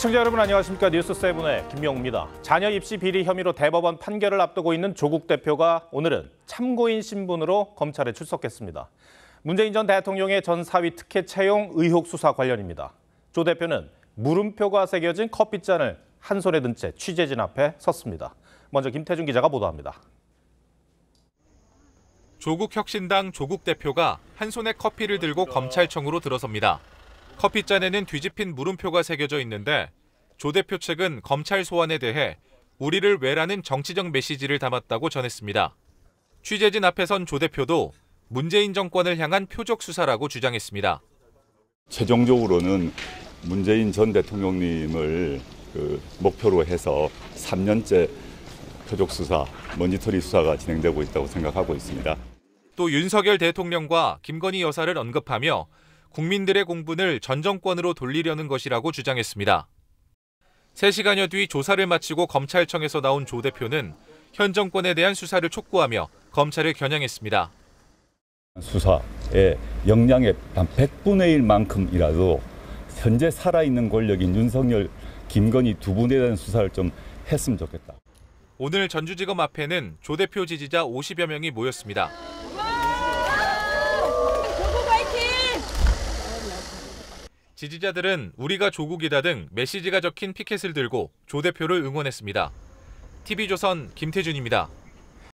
시청자 여러분 안녕하십니까 뉴스7의 김명우입니다. 자녀 입시 비리 혐의로 대법원 판결을 앞두고 있는 조국 대표가 오늘은 참고인 신분으로 검찰에 출석했습니다. 문재인 전 대통령의 전 사위 특혜 채용 의혹 수사 관련입니다. 조 대표는 물음표가 새겨진 커피잔을 한 손에 든 채 취재진 앞에 섰습니다. 먼저 김태준 기자가 보도합니다. 조국 혁신당 조국 대표가 한 손에 커피를 들고 검찰청으로 들어섭니다. 커피잔에는 뒤집힌 물음표가 새겨져 있는데 조 대표 측은 검찰 소환에 대해 우리를 왜라는 정치적 메시지를 담았다고 전했습니다. 취재진 앞에선 조 대표도 문재인 정권을 향한 표적 수사라고 주장했습니다. 최종적으로는 문재인 전 대통령님을 그 목표로 해서 3년째 표적 수사, 먼지털이 수사가 진행되고 있다고 생각하고 있습니다. 또 윤석열 대통령과 김건희 여사를 언급하며 국민들의 공분을 전 정권으로 돌리려는 것이라고 주장했습니다. 3시간여 뒤 조사를 마치고 검찰청에서 나온 조 대표는 현 정권에 대한 수사를 촉구하며 검찰을 겨냥했습니다. 수사의 역량의 한 100분의 1만큼이라도 현재 살아있는 권력인 윤석열, 김건희 두 분에 대한 수사를 좀 했으면 좋겠다. 오늘 전주지검 앞에는 조 대표 지지자 50여 명이 모였습니다. 지지자들은 우리가 조국이다 등 메시지가 적힌 피켓을 들고 조 대표를 응원했습니다. TV조선 김태준입니다.